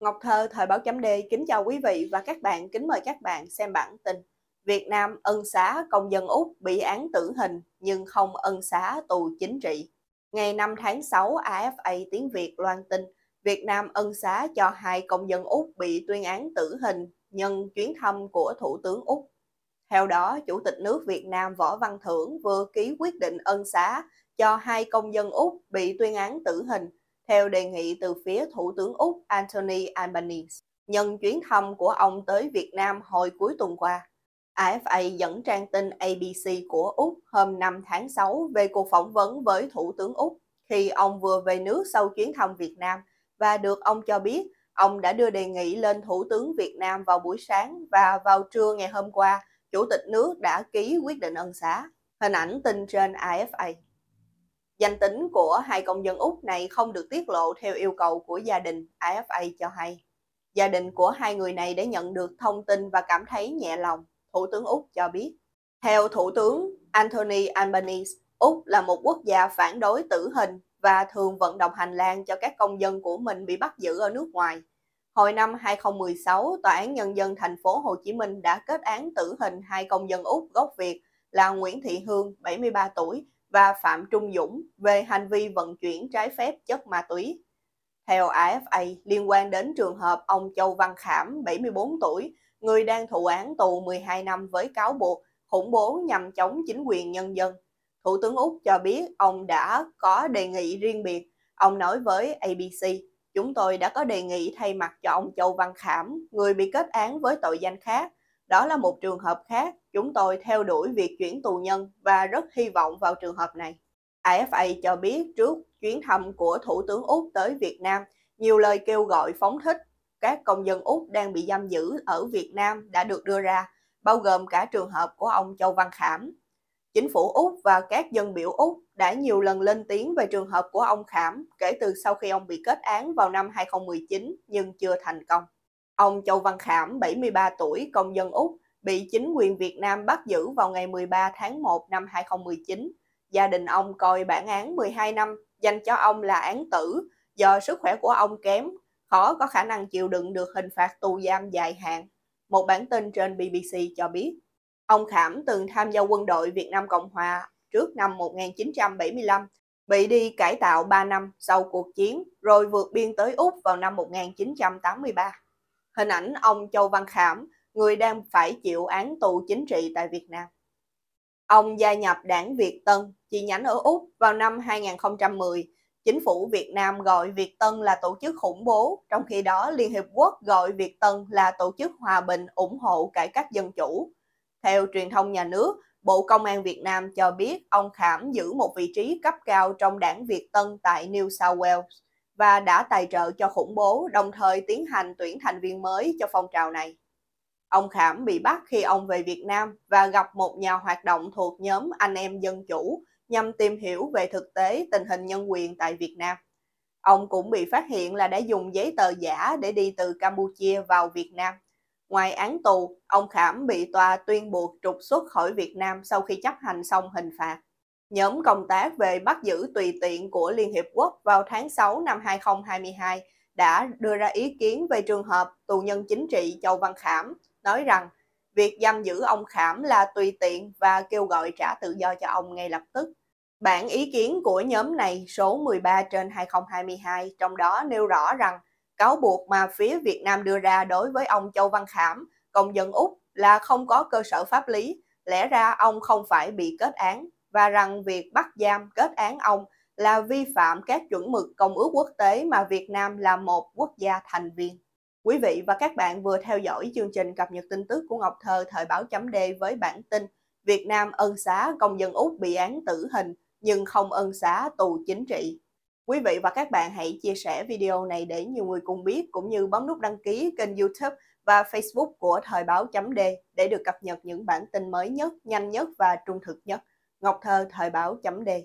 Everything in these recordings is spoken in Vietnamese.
Ngọc Thơ, Thời báo chấm D, kính chào quý vị và các bạn, kính mời các bạn xem bản tin. Việt Nam ân xá công dân Úc bị án tử hình nhưng không ân xá tù chính trị. Ngày 5 tháng 6, AFA tiếng Việt loan tin Việt Nam ân xá cho hai công dân Úc bị tuyên án tử hình nhân chuyến thăm của Thủ tướng Úc. Theo đó, Chủ tịch nước Việt Nam Võ Văn Thưởng vừa ký quyết định ân xá cho hai công dân Úc bị tuyên án tử hình theo đề nghị từ phía Thủ tướng Úc Anthony Albanese. Nhân chuyến thăm của ông tới Việt Nam hồi cuối tuần qua, AFA dẫn trang tin ABC của Úc hôm 5 tháng 6 về cuộc phỏng vấn với Thủ tướng Úc khi ông vừa về nước sau chuyến thăm Việt Nam và được ông cho biết ông đã đưa đề nghị lên Thủ tướng Việt Nam vào buổi sáng và vào trưa ngày hôm qua, Chủ tịch nước đã ký quyết định ân xá. Hình ảnh tin trên AFA. Danh tính của hai công dân Úc này không được tiết lộ theo yêu cầu của gia đình, AFA cho hay. Gia đình của hai người này đã nhận được thông tin và cảm thấy nhẹ lòng, Thủ tướng Úc cho biết. Theo Thủ tướng Anthony Albanese, Úc là một quốc gia phản đối tử hình và thường vận động hành lang cho các công dân của mình bị bắt giữ ở nước ngoài. Hồi năm 2016, Tòa án Nhân dân thành phố Hồ Chí Minh đã kết án tử hình hai công dân Úc gốc Việt là Nguyễn Thị Hương, 73 tuổi, và Phạm Trung Dũng về hành vi vận chuyển trái phép chất ma túy. Theo AFA, liên quan đến trường hợp ông Châu Văn Khảm, 74 tuổi, người đang thụ án tù 12 năm với cáo buộc khủng bố nhằm chống chính quyền nhân dân. Thủ tướng Úc cho biết ông đã có đề nghị riêng biệt. Ông nói với ABC, chúng tôi đã có đề nghị thay mặt cho ông Châu Văn Khảm, người bị kết án với tội danh khác, đó là một trường hợp khác, chúng tôi theo đuổi việc chuyển tù nhân và rất hy vọng vào trường hợp này. AFA cho biết trước chuyến thăm của Thủ tướng Úc tới Việt Nam, nhiều lời kêu gọi phóng thích các công dân Úc đang bị giam giữ ở Việt Nam đã được đưa ra, bao gồm cả trường hợp của ông Châu Văn Khảm. Chính phủ Úc và các dân biểu Úc đã nhiều lần lên tiếng về trường hợp của ông Khảm kể từ sau khi ông bị kết án vào năm 2019 nhưng chưa thành công. Ông Châu Văn Khảm, 73 tuổi, công dân Úc, bị chính quyền Việt Nam bắt giữ vào ngày 13 tháng 1 năm 2019. Gia đình ông coi bản án 12 năm dành cho ông là án tử do sức khỏe của ông kém, khó có khả năng chịu đựng được hình phạt tù giam dài hạn. Một bản tin trên BBC cho biết, ông Khảm từng tham gia quân đội Việt Nam Cộng Hòa trước năm 1975, bị đi cải tạo 3 năm sau cuộc chiến rồi vượt biên tới Úc vào năm 1983 hình ảnh ông Châu Văn Khảm, người đang phải chịu án tù chính trị tại Việt Nam. Ông gia nhập đảng Việt Tân, chi nhánh ở Úc vào năm 2010. Chính phủ Việt Nam gọi Việt Tân là tổ chức khủng bố, trong khi đó Liên Hiệp Quốc gọi Việt Tân là tổ chức hòa bình ủng hộ cải cách dân chủ. Theo truyền thông nhà nước, Bộ Công an Việt Nam cho biết ông Khảm giữ một vị trí cấp cao trong đảng Việt Tân tại New South Wales và đã tài trợ cho khủng bố đồng thời tiến hành tuyển thành viên mới cho phong trào này. Ông Khảm bị bắt khi ông về Việt Nam và gặp một nhà hoạt động thuộc nhóm Anh em Dân Chủ nhằm tìm hiểu về thực tế tình hình nhân quyền tại Việt Nam. Ông cũng bị phát hiện là đã dùng giấy tờ giả để đi từ Campuchia vào Việt Nam. Ngoài án tù, ông Khảm bị tòa tuyên buộc trục xuất khỏi Việt Nam sau khi chấp hành xong hình phạt. Nhóm công tác về bắt giữ tùy tiện của Liên Hiệp Quốc vào tháng 6 năm 2022 đã đưa ra ý kiến về trường hợp tù nhân chính trị Châu Văn Khảm, nói rằng việc giam giữ ông Khảm là tùy tiện và kêu gọi trả tự do cho ông ngay lập tức. Bản ý kiến của nhóm này số 13 trên 2022 trong đó nêu rõ rằng cáo buộc mà phía Việt Nam đưa ra đối với ông Châu Văn Khảm, công dân Úc là không có cơ sở pháp lý, lẽ ra ông không phải bị kết án và rằng việc bắt giam kết án ông là vi phạm các chuẩn mực Công ước quốc tế mà Việt Nam là một quốc gia thành viên. Quý vị và các bạn vừa theo dõi chương trình cập nhật tin tức của Ngọc Thơ thời báo chấm D với bản tin Việt Nam ân xá công dân Úc bị án tử hình nhưng không ân xá tù chính trị. Quý vị và các bạn hãy chia sẻ video này để nhiều người cùng biết cũng như bấm nút đăng ký kênh YouTube và Facebook của Thời báo chấm D để được cập nhật những bản tin mới nhất, nhanh nhất và trung thực nhất. Ngọc Thơ thời báo chấm đề.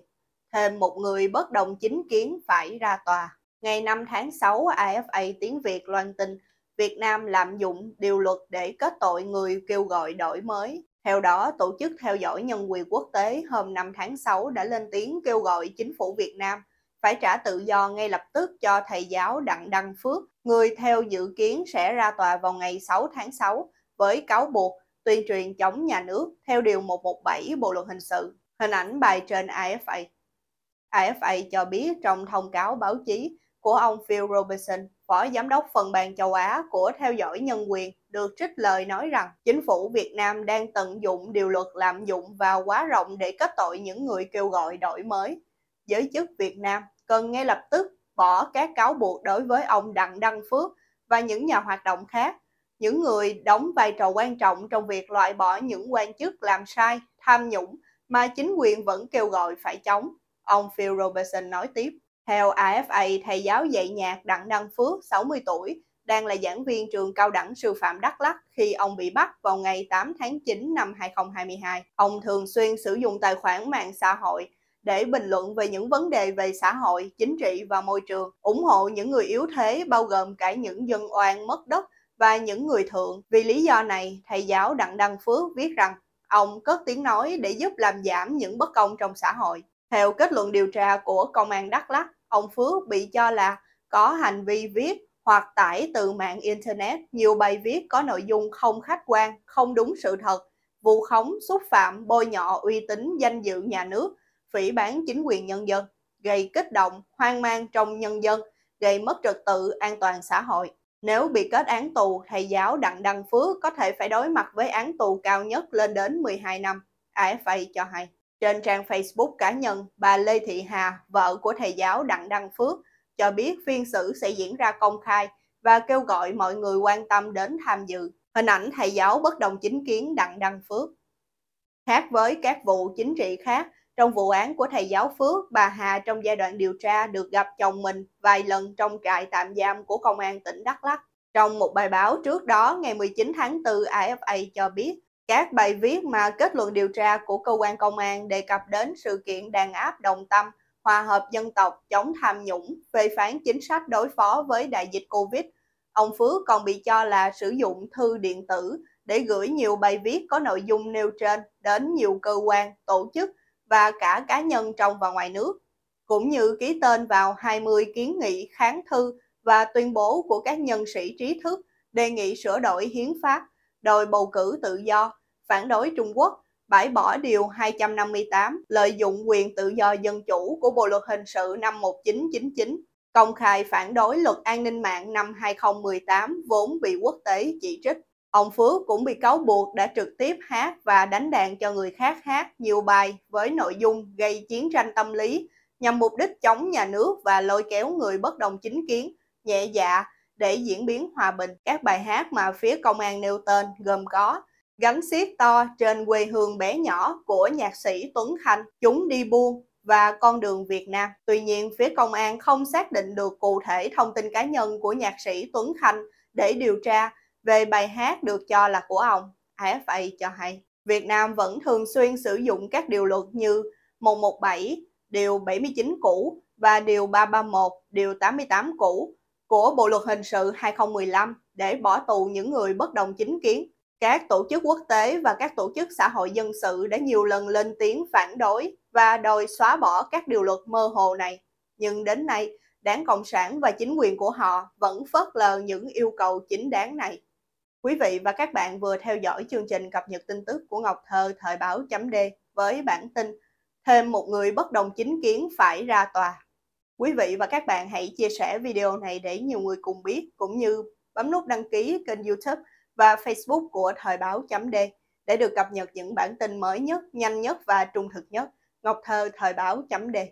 Thêm một người bất đồng chính kiến phải ra tòa. Ngày 5 tháng 6, AFA tiếng Việt loan tin Việt Nam lạm dụng điều luật để kết tội người kêu gọi đổi mới. Theo đó, Tổ chức Theo dõi Nhân quyền Quốc tế hôm 5 tháng 6 đã lên tiếng kêu gọi chính phủ Việt Nam phải trả tự do ngay lập tức cho thầy giáo Đặng Đăng Phước, người theo dự kiến sẽ ra tòa vào ngày 6 tháng 6 với cáo buộc tuyên truyền chống nhà nước theo Điều 117 Bộ Luật Hình sự. Hình ảnh bài trên AFA. AFA cho biết trong thông cáo báo chí của ông Phil Robinson, Phó Giám đốc Phần bàn châu Á của Theo dõi Nhân quyền, được trích lời nói rằng chính phủ Việt Nam đang tận dụng điều luật lạm dụng và quá rộng để kết tội những người kêu gọi đổi mới. Giới chức Việt Nam cần ngay lập tức bỏ các cáo buộc đối với ông Đặng Đăng Phước và những nhà hoạt động khác, những người đóng vai trò quan trọng trong việc loại bỏ những quan chức làm sai, tham nhũng mà chính quyền vẫn kêu gọi phải chống. Ông Phil Robertson nói tiếp. Theo AFA, thầy giáo dạy nhạc Đặng Đăng Phước, 60 tuổi, đang là giảng viên trường cao đẳng sư phạm Đắk Lắk khi ông bị bắt vào ngày 8 tháng 9 năm 2022. Ông thường xuyên sử dụng tài khoản mạng xã hội để bình luận về những vấn đề về xã hội, chính trị và môi trường, ủng hộ những người yếu thế bao gồm cả những dân oan mất đất và những người thượng. Vì lý do này, thầy giáo Đặng Đăng Phước viết rằng ông cất tiếng nói để giúp làm giảm những bất công trong xã hội. Theo kết luận điều tra của Công an Đắk Lắk, ông Phước bị cho là có hành vi viết hoặc tải từ mạng Internet nhiều bài viết có nội dung không khách quan, không đúng sự thật, vu khống, xúc phạm, bôi nhọ uy tín danh dự nhà nước, phỉ bán chính quyền nhân dân, gây kích động, hoang mang trong nhân dân, gây mất trật tự, an toàn xã hội. Nếu bị kết án tù, thầy giáo Đặng Đăng Phước có thể phải đối mặt với án tù cao nhất lên đến 12 năm, AFA cho hay. Trên trang Facebook cá nhân, bà Lê Thị Hà, vợ của thầy giáo Đặng Đăng Phước, cho biết phiên xử sẽ diễn ra công khai và kêu gọi mọi người quan tâm đến tham dự. Hình ảnh thầy giáo bất đồng chính kiến Đặng Đăng Phước. Khác với các vụ chính trị khác, trong vụ án của thầy giáo Phước, bà Hà trong giai đoạn điều tra được gặp chồng mình vài lần trong trại tạm giam của Công an tỉnh Đắk Lắk. Trong một bài báo trước đó ngày 19 tháng 4, AFA cho biết các bài viết mà kết luận điều tra của cơ quan công an đề cập đến sự kiện đàn áp đồng tâm, hòa hợp dân tộc, chống tham nhũng, phê phán chính sách đối phó với đại dịch Covid. Ông Phước còn bị cho là sử dụng thư điện tử để gửi nhiều bài viết có nội dung nêu trên đến nhiều cơ quan, tổ chức và cả cá nhân trong và ngoài nước, cũng như ký tên vào 20 kiến nghị kháng thư và tuyên bố của các nhân sĩ trí thức đề nghị sửa đổi hiến pháp, đòi bầu cử tự do, phản đối Trung Quốc, bãi bỏ Điều 258 lợi dụng quyền tự do dân chủ của Bộ Luật Hình sự năm 1999, công khai phản đối Luật An ninh mạng năm 2018 vốn bị quốc tế chỉ trích. Ông Phước cũng bị cáo buộc đã trực tiếp hát và đánh đàn cho người khác hát nhiều bài với nội dung gây chiến tranh tâm lý nhằm mục đích chống nhà nước và lôi kéo người bất đồng chính kiến, nhẹ dạ để diễn biến hòa bình. Các bài hát mà phía công an nêu tên gồm có Gánh xiết to trên quê hương bé nhỏ của nhạc sĩ Tuấn Khanh, Chúng đi buôn và Con đường Việt Nam. Tuy nhiên, phía công an không xác định được cụ thể thông tin cá nhân của nhạc sĩ Tuấn Khanh để điều tra về bài hát được cho là của ông, AFA cho hay. Việt Nam vẫn thường xuyên sử dụng các điều luật như 117, điều 79 cũ và điều 331, điều 88 cũ của Bộ luật hình sự 2015 để bỏ tù những người bất đồng chính kiến. Các tổ chức quốc tế và các tổ chức xã hội dân sự đã nhiều lần lên tiếng phản đối và đòi xóa bỏ các điều luật mơ hồ này. Nhưng đến nay, Đảng Cộng sản và chính quyền của họ vẫn phớt lờ những yêu cầu chính đáng này. Quý vị và các bạn vừa theo dõi chương trình cập nhật tin tức của Ngọc Thơ thời báo chấm D với bản tin Thêm một người bất đồng chính kiến phải ra tòa. Quý vị và các bạn hãy chia sẻ video này để nhiều người cùng biết cũng như bấm nút đăng ký kênh youtube và facebook của thời báo chấm D để được cập nhật những bản tin mới nhất, nhanh nhất và trung thực nhất. Ngọc Thơ thời báo chấm D